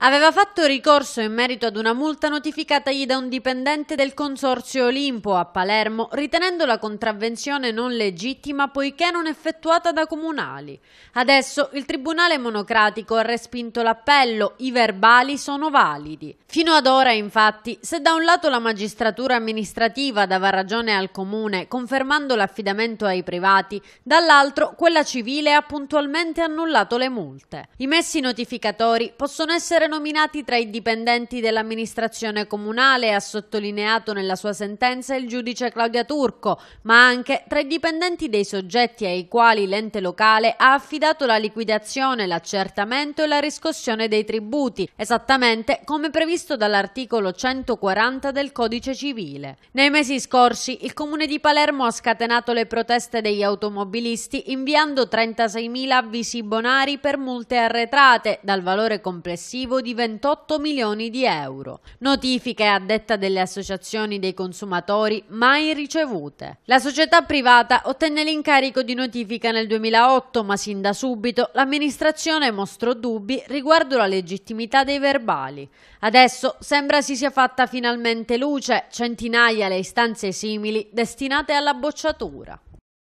Aveva fatto ricorso in merito ad una multa notificatagli da un dipendente del Consorzio Olimpo a Palermo, ritenendo la contravvenzione non legittima poiché non effettuata da comunali. Adesso il Tribunale Monocratico ha respinto l'appello, i verbali sono validi. Fino ad ora, infatti, se da un lato la magistratura amministrativa dava ragione al Comune, confermando l'affidamento ai privati, dall'altro quella civile ha puntualmente annullato le multe. I messi notificatori possono essere nominati tra i dipendenti dell'amministrazione comunale, ha sottolineato nella sua sentenza il giudice Claudia Turco, ma anche tra i dipendenti dei soggetti ai quali l'ente locale ha affidato la liquidazione, l'accertamento e la riscossione dei tributi, esattamente come previsto dall'articolo 140 del Codice Civile. Nei mesi scorsi il Comune di Palermo ha scatenato le proteste degli automobilisti inviando 36.000 avvisi bonari per multe arretrate dal valore complessivo di 28 milioni di euro. Notifiche a detta delle associazioni dei consumatori mai ricevute. La società privata ottenne l'incarico di notifica nel 2008, ma sin da subito l'amministrazione mostrò dubbi riguardo la legittimità dei verbali. Adesso sembra si sia fatta finalmente luce, centinaia le istanze simili destinate alla bocciatura.